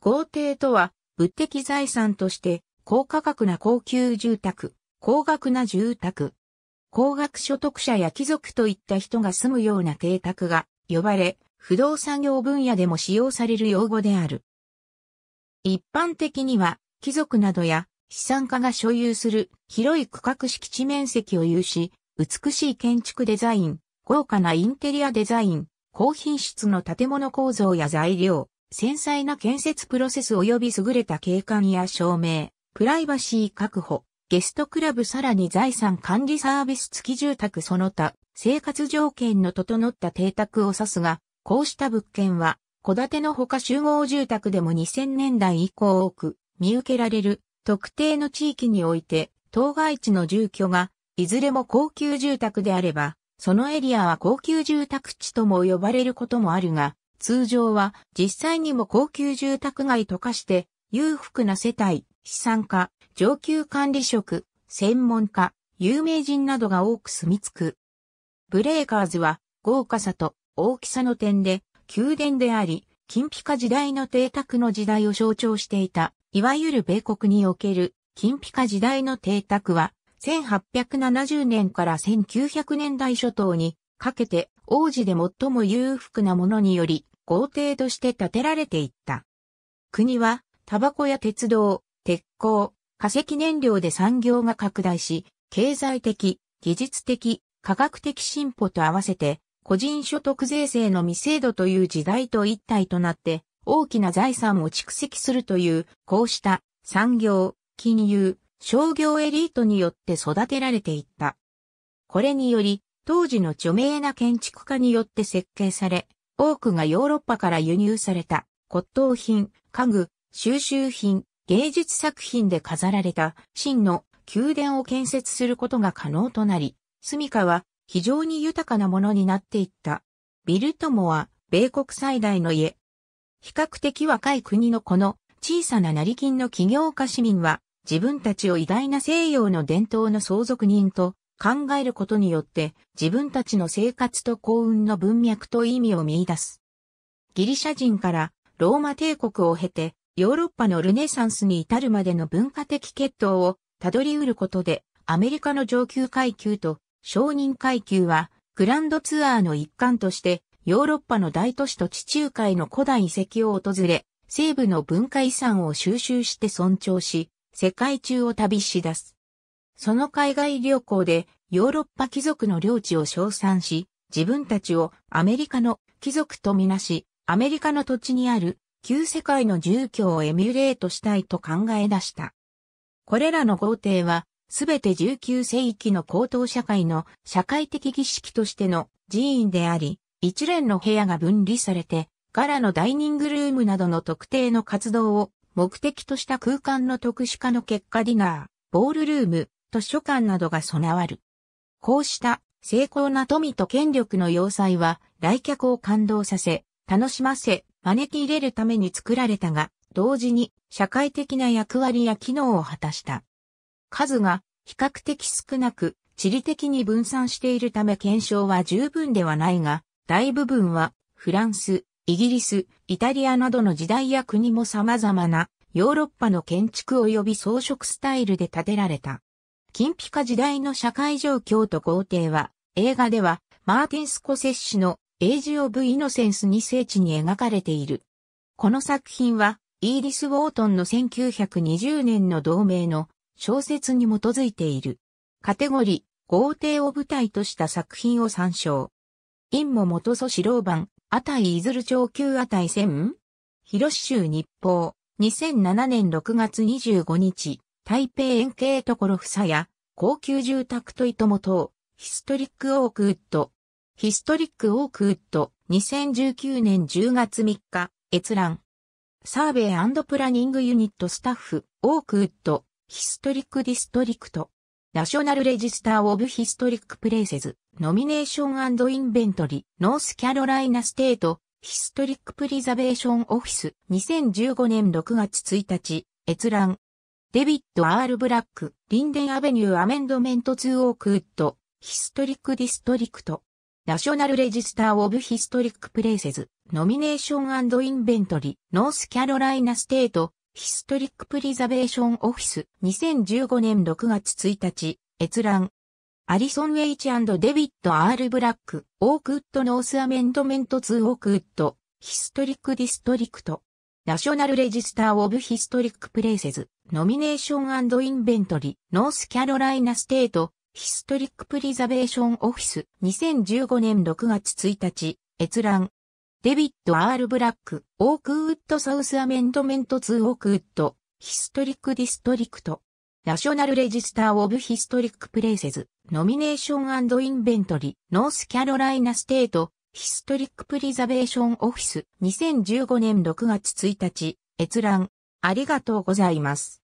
豪邸とは、物的財産として、高価格な高級住宅、高額な住宅、高額所得者や貴族といった人が住むような邸宅が呼ばれ、不動産業分野でも使用される用語である。一般的には、貴族などや資産家が所有する広い区画敷地面積を有し、美しい建築デザイン、豪華なインテリアデザイン、高品質の建物構造や材料、繊細な建設プロセス及び優れた景観や照明、プライバシー確保、ゲストクラブさらに財産管理サービス付き住宅その他、生活条件の整った邸宅を指すが、こうした物件は、戸建てのほか集合住宅でも2000年代以降多く見受けられる特定の地域において、当該地の住居が、いずれも高級住宅であれば、そのエリアは高級住宅地とも呼ばれることもあるが、通常は実際にも高級住宅街と化して裕福な世帯、資産家、上級管理職、専門家、有名人などが多く住み着く。ブレーカーズは豪華さと大きさの点で宮殿であり、金ピカ時代の邸宅の時代を象徴していた、いわゆる米国における金ピカ時代の邸宅は、1870年から1900年代初頭にかけて王子で最も裕福なものにより豪邸として建てられていった。国は、タバコや鉄道、鉄鋼、化石燃料で産業が拡大し、経済的、技術的、科学的進歩と合わせて、個人所得税制の未制度という時代と一体となって、大きな財産を蓄積するという、こうした産業、金融、商業エリートによって育てられていった。これにより、当時の著名な建築家によって設計され、多くがヨーロッパから輸入された骨董品、家具、収集品、芸術作品で飾られた真の宮殿を建設することが可能となり、住処は非常に豊かなものになっていった。ビルトモは米国最大の家。比較的若い国のこの小さな成金の企業家市民は自分たちを偉大な西洋の伝統の相続人と考えることによって自分たちの生活と幸運の文脈と意味を見出す。ギリシャ人からローマ帝国を経てヨーロッパのルネサンスに至るまでの文化的血統をたどり得ることでアメリカの上級階級と商人階級はグランドツアーの一環としてヨーロッパの大都市と地中海の古代遺跡を訪れ西部の文化遺産を収集して尊重し世界中を旅し出す。その海外旅行でヨーロッパ貴族の領地を称賛し、自分たちをアメリカの貴族とみなし、アメリカの土地にある旧世界の住居をエミュレートしたいと考え出した。これらの豪邸は、すべて19世紀の高等社会の社会的儀式としての寺院であり、一連の部屋が分離されて、ガラのダイニングルームなどの特定の活動を目的とした空間の特殊化の結果ディナー、ボールルーム、図書館などが備わる。こうした成功な富と権力の要塞は来客を感動させ、楽しませ、招き入れるために作られたが、同時に社会的な役割や機能を果たした。数が比較的少なく、地理的に分散しているため検証は十分ではないが、大部分はフランス、イギリス、イタリアなどの時代や国も様々なヨーロッパの建築及び装飾スタイルで建てられた。金ピカ時代の社会状況と皇帝は、映画では、マーティン・スコセッシのエイジ・オブ・イノセンスに世地に描かれている。この作品は、イーリス・ウォートンの1920年の同名の小説に基づいている。カテゴリー、豪邸を舞台とした作品を参照。インも元祖四郎版、あたいいずる長級あたい千広州日報、2007年6月25日。台北円形所房や、高級住宅と糸元、ヒストリックオークウッド。ヒストリックオークウッド、2019年10月3日、閲覧。サーベイプラニングユニットスタッフ、オークウッド、ヒストリックディストリクト。ナショナルレジスターオブヒストリックプレイセズ、ノミネーションインベントリ、ー、ノースキャロライナステート、ヒストリックプリザベーションオフィス、2015年6月1日、閲覧。デビッド・ル・ブラック、リンデン・アベニュー・アメンドメント 2・ オークウッド、ヒストリック・ディストリクト、ナショナル・レジスター・オブ・ヒストリック・プレイセズ、ノミネーション・インベントリ、ノース・キャロライナ・ステート、ヒストリック・プリザベーション・オフィス、2015年6月1日、閲覧。アリソン・イチデビッド・ル・ブラック、オークウッド・ノース・アメンドメント 2・ オークウッド、ヒストリック・ディストリクト。ナショナルレジスター・オブ・ヒストリック・プレイセズ、ノミネーションインベントリ、ノースキャロライナ・ステート、ヒストリック・プリザベーション・オフィス、2015年6月1日、閲覧。デビッド・ R・ ブラック、オークウッド・サウス・アメンドメント 2・ オークウッド、ヒストリック・ディストリクト。ナショナルレジスター・オブ・ヒストリック・プレイセズ、ノミネーションインベントリ、ノースキャロライナ・ステート、ヒストリックプリザベーションオフィス2015年6月1日閲覧ありがとうございます。